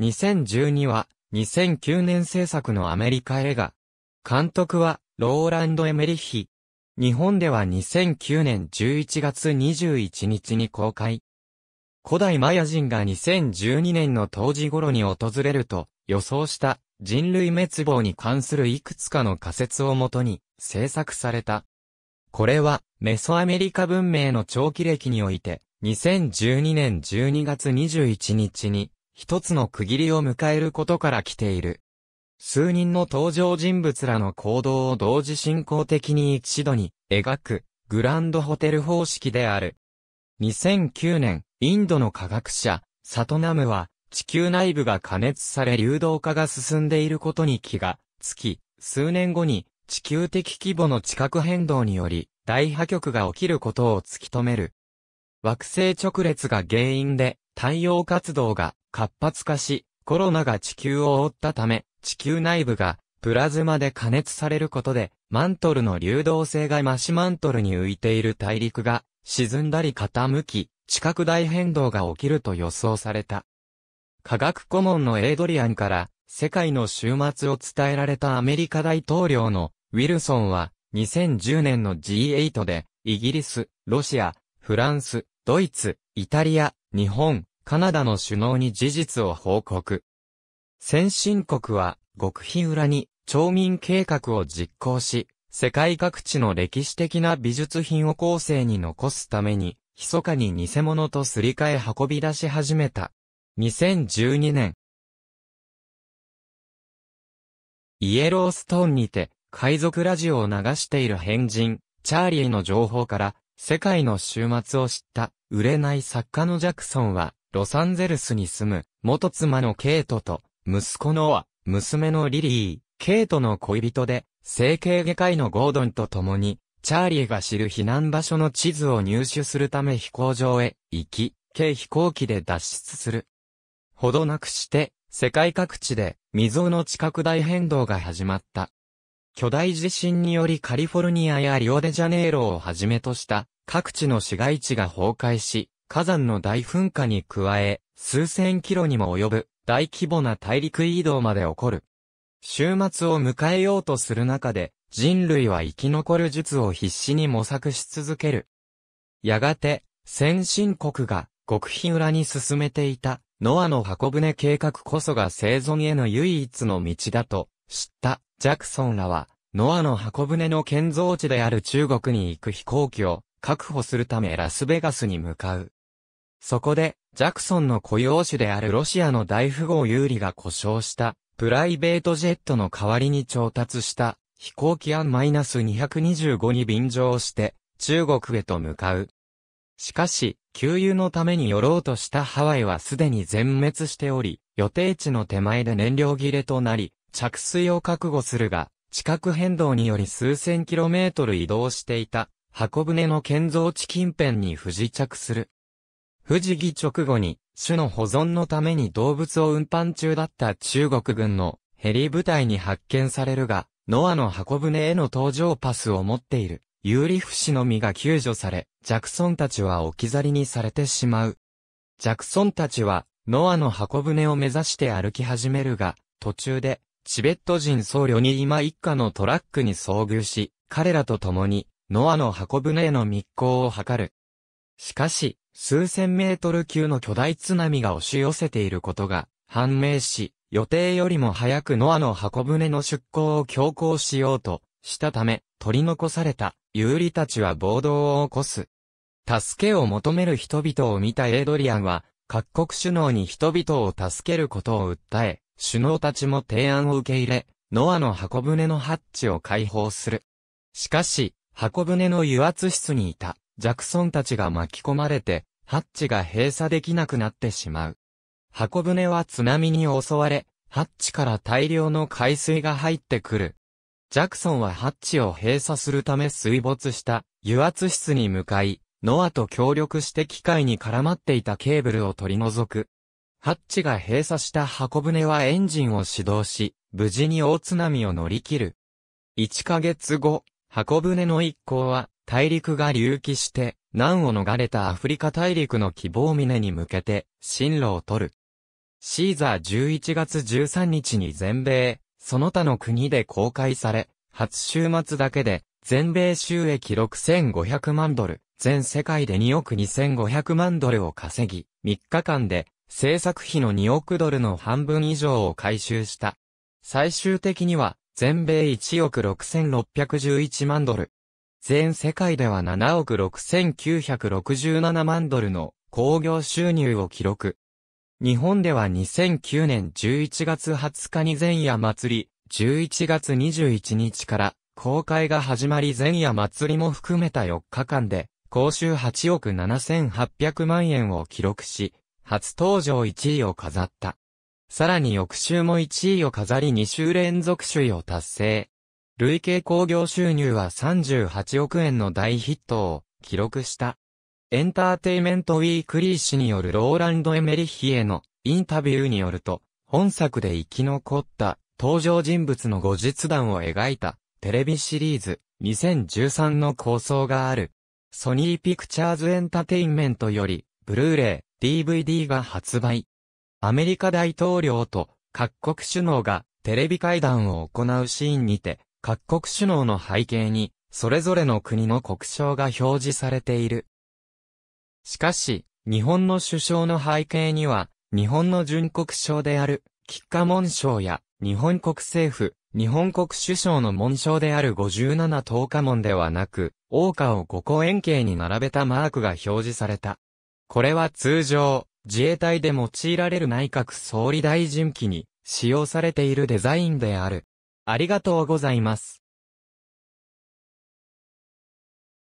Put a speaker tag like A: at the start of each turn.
A: 2012は、2009年制作のアメリカ映画。監督は、ローランド・エメリッヒ。日本では2009年11月21日に公開。古代マヤ人が2012年の当時頃に訪れると予想した人類滅亡に関するいくつかの仮説をもとに制作された。これはメソアメリカ文明の長期歴において2012年12月21日に一つの区切りを迎えることから来ている。数人の登場人物らの行動を同時進行的に一度に描くグランドホテル方式である。2009年、インドの科学者、サトナムは地球内部が加熱され流動化が進んでいることに気がつき、数年後に地球的規模の地殻変動により大破局が起きることを突き止める。惑星直列が原因で太陽活動が活発化し、コロナが地球を覆ったため、地球内部がプラズマで加熱されることで、マントルの流動性が増しマントルに浮いている大陸が沈んだり傾き、地殻大変動が起きると予想された。科学顧問のエイドリアンから世界の終末を伝えられたアメリカ大統領のウィルソンは2010年の G8 でイギリス、ロシア、フランス、ドイツ、イタリア、日本、カナダの首脳に事実を報告。先進国は、極秘裏に、町民計画を実行し、世界各地の歴史的な美術品を後世に残すために、密かに偽物とすり替え運び出し始めた。2012年。イエローストーンにて、海賊ラジオを流している変人、チャーリーの情報から、世界の終末を知った、売れない作家のジャクソンは、ロサンゼルスに住む、元妻のケイトと、息子のは、娘のリリー、ケイトの恋人で、整形外科医のゴードンと共に、チャーリーが知る避難場所の地図を入手するため飛行場へ行き、軽飛行機で脱出する。ほどなくして、世界各地で未曾有の地殻大変動が始まった。巨大地震によりカリフォルニアやリオデジャネイロをはじめとした各地の市街地が崩壊し、火山の大噴火に加え、数千キロにも及ぶ大規模な大陸移動まで起こる。終末を迎えようとする中で、人類は生き残る術を必死に模索し続ける。やがて、先進国が極秘裏に進めていた、ノアの箱舟計画こそが生存への唯一の道だと知ったジャクソンらは、ノアの箱舟の建造地である中国に行く飛行機を確保するためラスベガスに向かう。そこで、ジャクソンの雇用種であるロシアの大富豪有利が故障した、プライベートジェットの代わりに調達した、飛行機案 -225 に便乗して、中国へと向かう。しかし、給油のために寄ろうとしたハワイはすでに全滅しており、予定地の手前で燃料切れとなり、着水を覚悟するが、地殻変動により数千キロメートル移動していた、箱舟の建造地近辺に不時着する。富士儀直後に、種の保存のために動物を運搬中だった中国軍のヘリ部隊に発見されるが、ノアの箱舟への搭乗パスを持っている、ユーリフ氏の実が救助され、ジャクソンたちは置き去りにされてしまう。ジャクソンたちは、ノアの箱舟を目指して歩き始めるが、途中で、チベット人僧侶に今一家のトラックに遭遇し、彼らと共に、ノアの箱舟への密航を図る。しかし、数千メートル級の巨大津波が押し寄せていることが判明し、予定よりも早くノアの箱舟の出港を強行しようとしたため、取り残された有利たちは暴動を起こす。助けを求める人々を見たエイドリアンは、各国首脳に人々を助けることを訴え、首脳たちも提案を受け入れ、ノアの箱舟のハッチを解放する。しかし、箱舟の油圧室にいたジャクソンたちが巻き込まれて、ハッチが閉鎖できなくなってしまう。箱舟は津波に襲われ、ハッチから大量の海水が入ってくる。ジャクソンはハッチを閉鎖するため水没した油圧室に向かい、ノアと協力して機械に絡まっていたケーブルを取り除く。ハッチが閉鎖した箱舟はエンジンを始動し、無事に大津波を乗り切る。1ヶ月後、箱舟の一行は大陸が隆起して、難を逃れたアフリカ大陸の希望峰に向けて、進路を取る。シーザー11月13日に全米、その他の国で公開され、初週末だけで、全米収益6500万ドル、全世界で2億2500万ドルを稼ぎ、3日間で、制作費の2億ドルの半分以上を回収した。最終的には、全米1億6611万ドル、全世界では7億6967万ドルの興行収入を記録。日本では2009年11月20日に前夜祭り、11月21日から公開が始まり前夜祭りも含めた4日間で、公衆8億7800万円を記録し、初登場1位を飾った。さらに翌週も1位を飾り2週連続首位を達成。累計興行収入は38億円の大ヒットを記録した。エンターテイメントウィークリー誌によるローランド・エメリッヒへのインタビューによると、本作で生き残った登場人物の後日談を描いたテレビシリーズ2013の構想がある。ソニーピクチャーズエンタテインメントより、ブルーレイ、DVD が発売。アメリカ大統領と各国首脳がテレビ会談を行うシーンにて、各国首脳の背景に、それぞれの国の国章が表示されている。しかし、日本の首相の背景には、日本の準国章である、菊花紋章や、日本国政府、日本国首相の紋章である57等花紋ではなく、王家を五個円形に並べたマークが表示された。これは通常、自衛隊で用いられる内閣総理大臣機に使用されているデザインである。ありがとうございます。